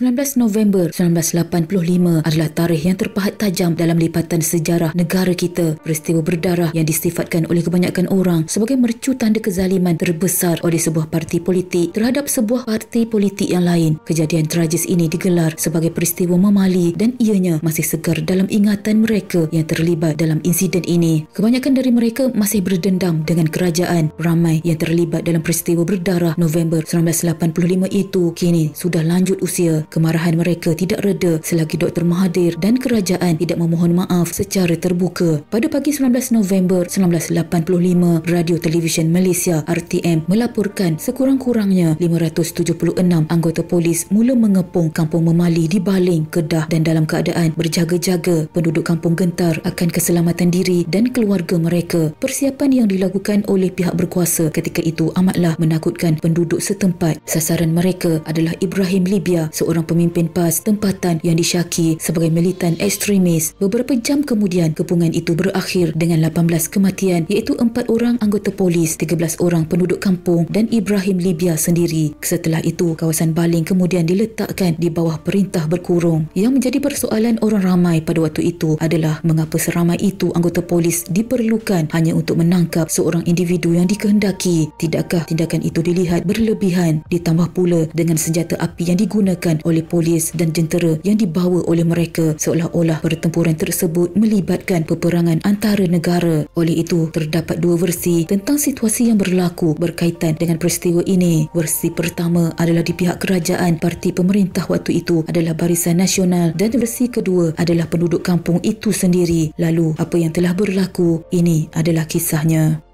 19 November 1985 adalah tarikh yang terpahat tajam dalam lipatan sejarah negara kita. Peristiwa berdarah yang disifatkan oleh kebanyakan orang sebagai mercu tanda kezaliman terbesar oleh sebuah parti politik terhadap sebuah parti politik yang lain. Kejadian tragis ini digelar sebagai peristiwa memali dan ianya masih segar dalam ingatan mereka yang terlibat dalam insiden ini. Kebanyakan dari mereka masih berdendam dengan kerajaan. Ramai yang terlibat dalam peristiwa berdarah November 1985 itu kini sudah lanjut usia kemarahan mereka tidak reda selagi Dr. Mahathir dan kerajaan tidak memohon maaf secara terbuka. Pada pagi 19 November 1985, Radio Televisyen Malaysia RTM melaporkan sekurang-kurangnya 576 anggota polis mula mengepung kampung Memali di Baling, Kedah dan dalam keadaan berjaga-jaga. Penduduk kampung gentar akan keselamatan diri dan keluarga mereka. Persiapan yang dilakukan oleh pihak berkuasa ketika itu amatlah menakutkan penduduk setempat. Sasaran mereka adalah Ibrahim Libya, seorang seorang pemimpin PAS tempatan yang disyaki sebagai militan ekstremis. Beberapa jam kemudian, kepungan itu berakhir dengan 18 kematian iaitu 4 orang anggota polis, 13 orang penduduk kampung dan Ibrahim Libya sendiri. Setelah itu, kawasan Baling kemudian diletakkan di bawah perintah berkurung. Yang menjadi persoalan orang ramai pada waktu itu adalah mengapa seramai itu anggota polis diperlukan hanya untuk menangkap seorang individu yang dikehendaki. Tidakkah tindakan itu dilihat berlebihan ditambah pula dengan senjata api yang digunakan oleh polis dan jentera yang dibawa oleh mereka seolah-olah pertempuran tersebut melibatkan peperangan antara negara. Oleh itu, terdapat dua versi tentang situasi yang berlaku berkaitan dengan peristiwa ini. Versi pertama adalah di pihak kerajaan parti pemerintah waktu itu adalah Barisan Nasional dan versi kedua adalah penduduk kampung itu sendiri. Lalu, apa yang telah berlaku? Ini adalah kisahnya.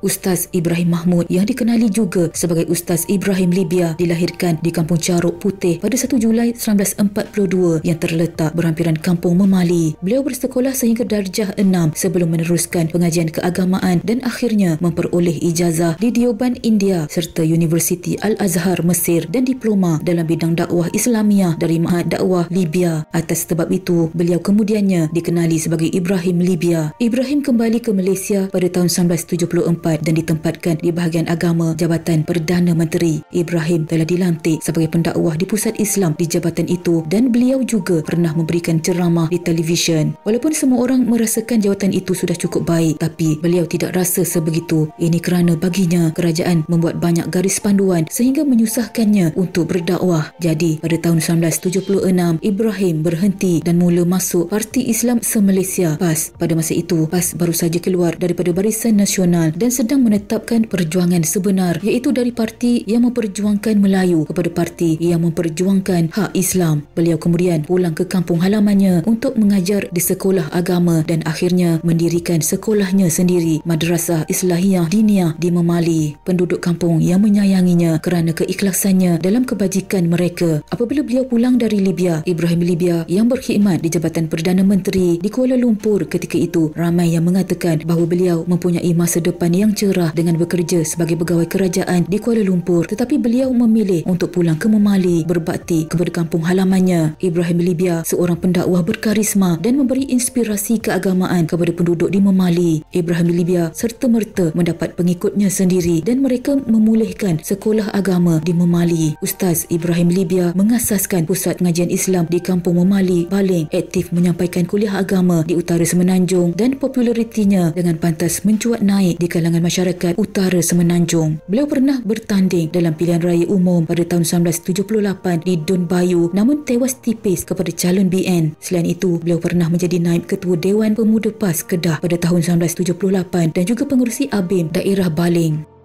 Ustaz Ibrahim Mahmud yang dikenali juga sebagai Ustaz Ibrahim Libya dilahirkan di Kampung Carok Putih pada 1 Julai 1942 yang terletak berhampiran Kampung Memali. Beliau bersekolah sehingga darjah 6 sebelum meneruskan pengajian keagamaan dan akhirnya memperoleh ijazah di Dioban India serta Universiti Al-Azhar Mesir dan diploma dalam bidang dakwah Islamia dari Mahat Dakwah Libya. Atas sebab itu, beliau kemudiannya dikenali sebagai Ibrahim Libya. Ibrahim kembali ke Malaysia pada tahun 1974 tempat dan ditempatkan di bahagian agama Jabatan Perdana Menteri. Ibrahim telah dilantik sebagai pendakwah di pusat Islam di jabatan itu dan beliau juga pernah memberikan ceramah di televisyen. Walaupun semua orang merasakan jawatan itu sudah cukup baik tapi beliau tidak rasa sebegitu. Ini kerana baginya kerajaan membuat banyak garis panduan sehingga menyusahkannya untuk berdakwah. Jadi pada tahun 1976, Ibrahim berhenti dan mula masuk Parti Islam Semalaysia PAS. Pada masa itu, PAS baru saja keluar daripada Barisan Nasional dan sedang menetapkan perjuangan sebenar iaitu dari parti yang memperjuangkan Melayu kepada parti yang memperjuangkan hak Islam. Beliau kemudian pulang ke kampung halamannya untuk mengajar di sekolah agama dan akhirnya mendirikan sekolahnya sendiri Madrasah Islahiyah Diniyah di Memali. Penduduk kampung yang menyayanginya kerana keikhlasannya dalam kebajikan mereka. Apabila beliau pulang dari Libya, Ibrahim Libya yang berkhidmat di Jabatan Perdana Menteri di Kuala Lumpur ketika itu ramai yang mengatakan bahawa beliau mempunyai masa depan yang yang cerah dengan bekerja sebagai pegawai kerajaan di Kuala Lumpur tetapi beliau memilih untuk pulang ke Memali berbakti kepada kampung halamannya. Ibrahim Libya, seorang pendakwah berkarisma dan memberi inspirasi keagamaan kepada penduduk di Memali. Ibrahim Libya serta-merta mendapat pengikutnya sendiri dan mereka memulihkan sekolah agama di Memali. Ustaz Ibrahim Libya mengasaskan pusat pengajian Islam di kampung Memali paling aktif menyampaikan kuliah agama di utara Semenanjung dan popularitinya dengan pantas mencuat naik di kalangan dengan masyarakat utara Semenanjung. Beliau pernah bertanding dalam pilihan raya umum pada tahun 1978 di Dun Bayu namun tewas tipis kepada calon BN. Selain itu, beliau pernah menjadi naib ketua Dewan Pemuda PAS Kedah pada tahun 1978 dan juga pengurusi ABIM daerah Baling.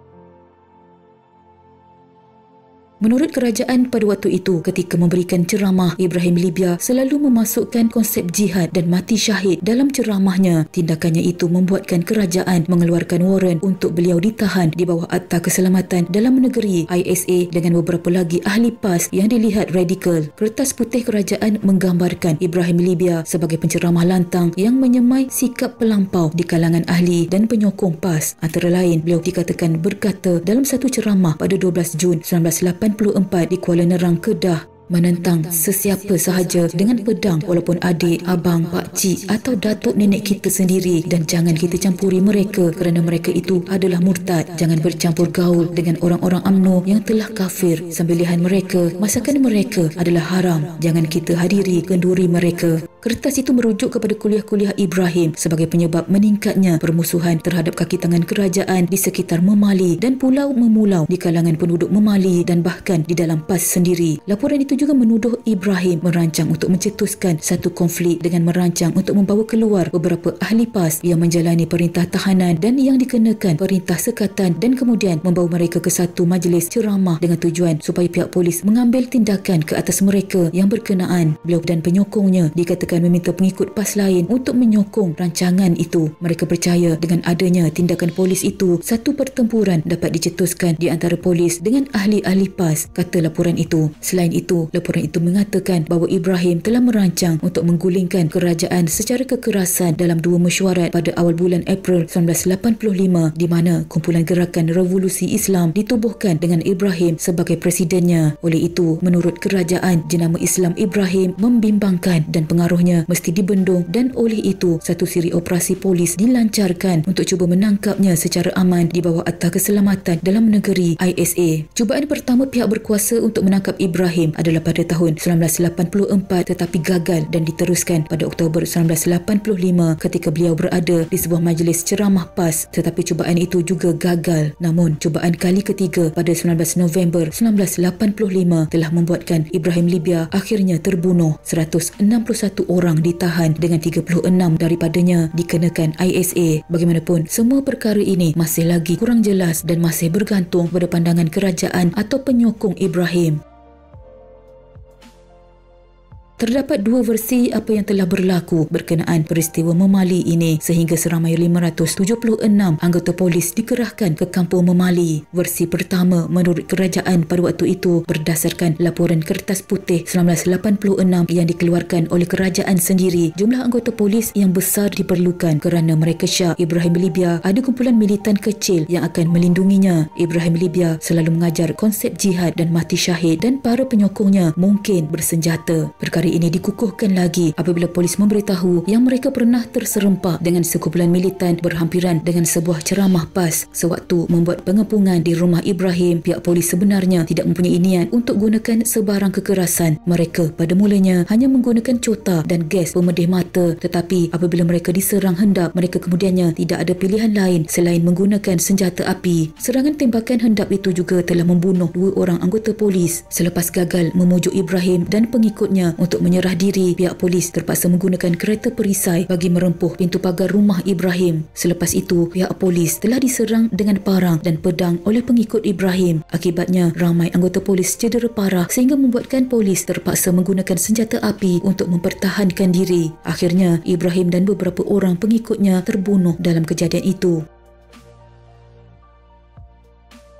Menurut kerajaan pada waktu itu ketika memberikan ceramah Ibrahim Libya selalu memasukkan konsep jihad dan mati syahid dalam ceramahnya. Tindakannya itu membuatkan kerajaan mengeluarkan warrant untuk beliau ditahan di bawah Akta Keselamatan Dalam Negeri ISA dengan beberapa lagi ahli PAS yang dilihat radikal. Kertas putih kerajaan menggambarkan Ibrahim Libya sebagai penceramah lantang yang menyemai sikap pelampau di kalangan ahli dan penyokong PAS. Antara lain, beliau dikatakan berkata dalam satu ceramah pada 12 Jun 1980 84 di Kuala Nerang, Kedah menentang sesiapa sahaja dengan pedang walaupun adik, abang, pakcik atau datuk nenek kita sendiri dan jangan kita campuri mereka kerana mereka itu adalah murtad. Jangan bercampur gaul dengan orang-orang UMNO yang telah kafir sembelihan mereka, masakan mereka adalah haram. Jangan kita hadiri kenduri mereka. Kertas itu merujuk kepada kuliah-kuliah Ibrahim sebagai penyebab meningkatnya permusuhan terhadap kaki tangan kerajaan di sekitar Memali dan pulau memulau di kalangan penduduk Memali dan bahkan di dalam PAS sendiri. Laporan itu juga menuduh Ibrahim merancang untuk mencetuskan satu konflik dengan merancang untuk membawa keluar beberapa ahli PAS yang menjalani perintah tahanan dan yang dikenakan perintah sekatan dan kemudian membawa mereka ke satu majlis ceramah dengan tujuan supaya pihak polis mengambil tindakan ke atas mereka yang berkenaan. Beliau dan penyokongnya dikatakan meminta pengikut PAS lain untuk menyokong rancangan itu. Mereka percaya dengan adanya tindakan polis itu, satu pertempuran dapat dicetuskan di antara polis dengan ahli-ahli PAS, kata laporan itu. Selain itu, Laporan itu mengatakan bahawa Ibrahim telah merancang untuk menggulingkan kerajaan secara kekerasan dalam dua mesyuarat pada awal bulan April 1985 di mana kumpulan gerakan revolusi Islam ditubuhkan dengan Ibrahim sebagai presidennya. Oleh itu, menurut kerajaan, jenama Islam Ibrahim membimbangkan dan pengaruhnya mesti dibendung dan oleh itu, satu siri operasi polis dilancarkan untuk cuba menangkapnya secara aman di bawah atas keselamatan dalam negeri ISA. Cubaan pertama pihak berkuasa untuk menangkap Ibrahim adalah bermula pada tahun 1984 tetapi gagal dan diteruskan pada Oktober 1985 ketika beliau berada di sebuah majlis ceramah PAS tetapi cubaan itu juga gagal. Namun, cubaan kali ketiga pada 19 November 1985 telah membuatkan Ibrahim Libya akhirnya terbunuh. 161 orang ditahan dengan 36 daripadanya dikenakan ISA. Bagaimanapun, semua perkara ini masih lagi kurang jelas dan masih bergantung pada pandangan kerajaan atau penyokong Ibrahim. Terdapat dua versi apa yang telah berlaku berkenaan peristiwa memali ini sehingga seramai 576 anggota polis dikerahkan ke kampung memali. Versi pertama menurut kerajaan pada waktu itu berdasarkan laporan kertas putih 1986 yang dikeluarkan oleh kerajaan sendiri. Jumlah anggota polis yang besar diperlukan kerana mereka syak Ibrahim Libya ada kumpulan militan kecil yang akan melindunginya. Ibrahim Libya selalu mengajar konsep jihad dan mati syahid dan para penyokongnya mungkin bersenjata. Perkara hari ini dikukuhkan lagi apabila polis memberitahu yang mereka pernah terserempak dengan sekumpulan militan berhampiran dengan sebuah ceramah PAS sewaktu membuat pengepungan di rumah Ibrahim pihak polis sebenarnya tidak mempunyai niat untuk gunakan sebarang kekerasan mereka pada mulanya hanya menggunakan cota dan gas pemedih mata tetapi apabila mereka diserang hendap mereka kemudiannya tidak ada pilihan lain selain menggunakan senjata api serangan tembakan hendap itu juga telah membunuh dua orang anggota polis selepas gagal memujuk Ibrahim dan pengikutnya untuk untuk menyerah diri, pihak polis terpaksa menggunakan kereta perisai bagi merempuh pintu pagar rumah Ibrahim. Selepas itu, pihak polis telah diserang dengan parang dan pedang oleh pengikut Ibrahim. Akibatnya, ramai anggota polis cedera parah sehingga membuatkan polis terpaksa menggunakan senjata api untuk mempertahankan diri. Akhirnya, Ibrahim dan beberapa orang pengikutnya terbunuh dalam kejadian itu.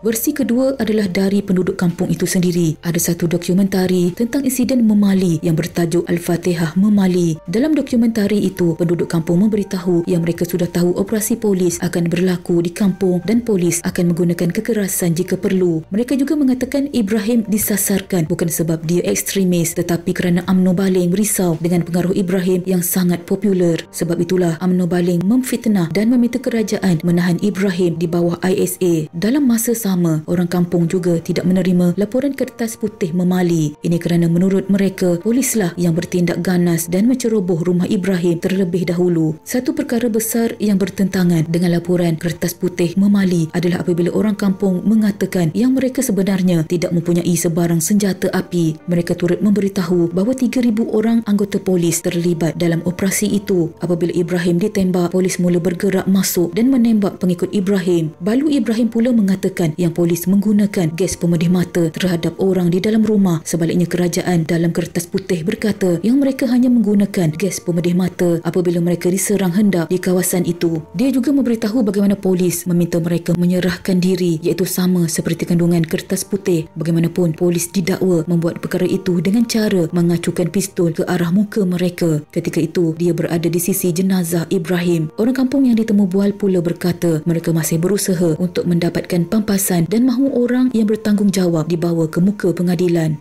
Versi kedua adalah dari penduduk kampung itu sendiri. Ada satu dokumentari tentang insiden memali yang bertajuk Al-Fatihah Memali. Dalam dokumentari itu, penduduk kampung memberitahu yang mereka sudah tahu operasi polis akan berlaku di kampung dan polis akan menggunakan kekerasan jika perlu. Mereka juga mengatakan Ibrahim disasarkan bukan sebab dia ekstremis tetapi kerana UMNO Baling risau dengan pengaruh Ibrahim yang sangat popular. Sebab itulah UMNO Baling memfitnah dan meminta kerajaan menahan Ibrahim di bawah ISA. Dalam masa sama, orang kampung juga tidak menerima laporan kertas putih memali. Ini kerana menurut mereka, polislah yang bertindak ganas dan menceroboh rumah Ibrahim terlebih dahulu. Satu perkara besar yang bertentangan dengan laporan kertas putih memali adalah apabila orang kampung mengatakan yang mereka sebenarnya tidak mempunyai sebarang senjata api. Mereka turut memberitahu bahawa 3,000 orang anggota polis terlibat dalam operasi itu. Apabila Ibrahim ditembak, polis mula bergerak masuk dan menembak pengikut Ibrahim. Balu Ibrahim pula mengatakan yang polis menggunakan gas pemedih mata terhadap orang di dalam rumah. Sebaliknya kerajaan dalam kertas putih berkata yang mereka hanya menggunakan gas pemedih mata apabila mereka diserang hendak di kawasan itu. Dia juga memberitahu bagaimana polis meminta mereka menyerahkan diri iaitu sama seperti kandungan kertas putih. Bagaimanapun polis didakwa membuat perkara itu dengan cara mengacukan pistol ke arah muka mereka. Ketika itu dia berada di sisi jenazah Ibrahim. Orang kampung yang ditemu bual pula berkata mereka masih berusaha untuk mendapatkan pampas kesan dan mahu orang yang bertanggungjawab dibawa ke muka pengadilan.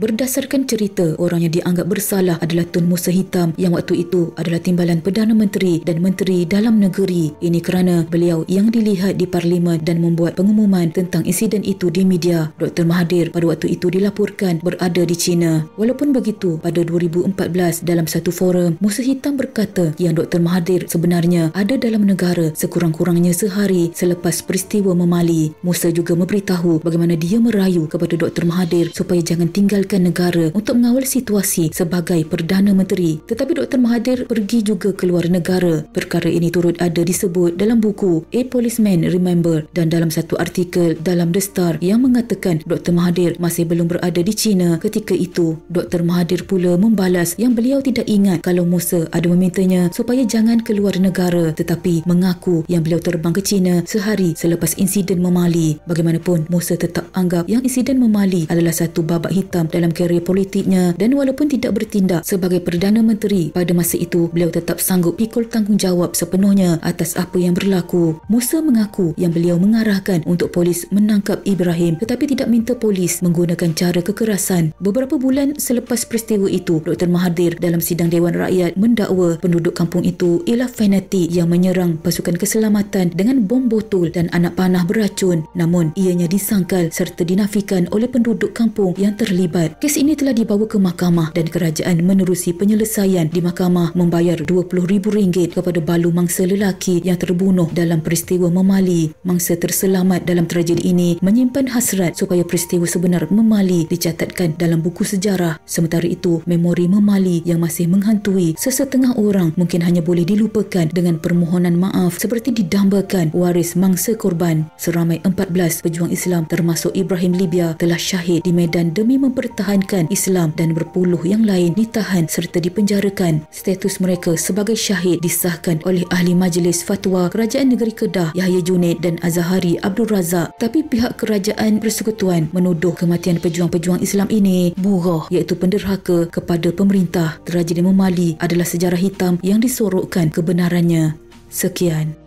Berdasarkan cerita, orang yang dianggap bersalah adalah Tun Musa Hitam yang waktu itu adalah timbalan Perdana Menteri dan Menteri Dalam Negeri. Ini kerana beliau yang dilihat di Parlimen dan membuat pengumuman tentang insiden itu di media. Dr. Mahathir pada waktu itu dilaporkan berada di China. Walaupun begitu, pada 2014 dalam satu forum, Musa Hitam berkata yang Dr. Mahathir sebenarnya ada dalam negara sekurang-kurangnya sehari selepas peristiwa memali. Musa juga memberitahu bagaimana dia merayu kepada Dr. Mahathir supaya jangan tinggal mendirikan negara untuk mengawal situasi sebagai Perdana Menteri. Tetapi Dr. Mahathir pergi juga ke luar negara. Perkara ini turut ada disebut dalam buku A Policeman Remember dan dalam satu artikel dalam The Star yang mengatakan Dr. Mahathir masih belum berada di China ketika itu. Dr. Mahathir pula membalas yang beliau tidak ingat kalau Musa ada memintanya supaya jangan keluar negara tetapi mengaku yang beliau terbang ke China sehari selepas insiden memali. Bagaimanapun, Musa tetap anggap yang insiden memali adalah satu babak hitam dan dalam kerjaya politiknya dan walaupun tidak bertindak sebagai Perdana Menteri pada masa itu, beliau tetap sanggup pikul tanggungjawab sepenuhnya atas apa yang berlaku. Musa mengaku yang beliau mengarahkan untuk polis menangkap Ibrahim tetapi tidak minta polis menggunakan cara kekerasan. Beberapa bulan selepas peristiwa itu, Dr. Mahathir dalam sidang Dewan Rakyat mendakwa penduduk kampung itu ialah fanatik yang menyerang pasukan keselamatan dengan bom botol dan anak panah beracun. Namun, ianya disangkal serta dinafikan oleh penduduk kampung yang terlibat Sarikat. Kes ini telah dibawa ke mahkamah dan kerajaan menerusi penyelesaian di mahkamah membayar RM20,000 kepada balu mangsa lelaki yang terbunuh dalam peristiwa memali. Mangsa terselamat dalam tragedi ini menyimpan hasrat supaya peristiwa sebenar memali dicatatkan dalam buku sejarah. Sementara itu, memori memali yang masih menghantui sesetengah orang mungkin hanya boleh dilupakan dengan permohonan maaf seperti didambakan waris mangsa korban. Seramai 14 pejuang Islam termasuk Ibrahim Libya telah syahid di medan demi memper dipertahankan Islam dan berpuluh yang lain ditahan serta dipenjarakan. Status mereka sebagai syahid disahkan oleh Ahli Majlis Fatwa Kerajaan Negeri Kedah Yahya Junid dan Azahari Abdul Razak. Tapi pihak Kerajaan Persekutuan menuduh kematian pejuang-pejuang Islam ini murah iaitu penderhaka kepada pemerintah. Tragedi Memali adalah sejarah hitam yang disorokkan kebenarannya. Sekian.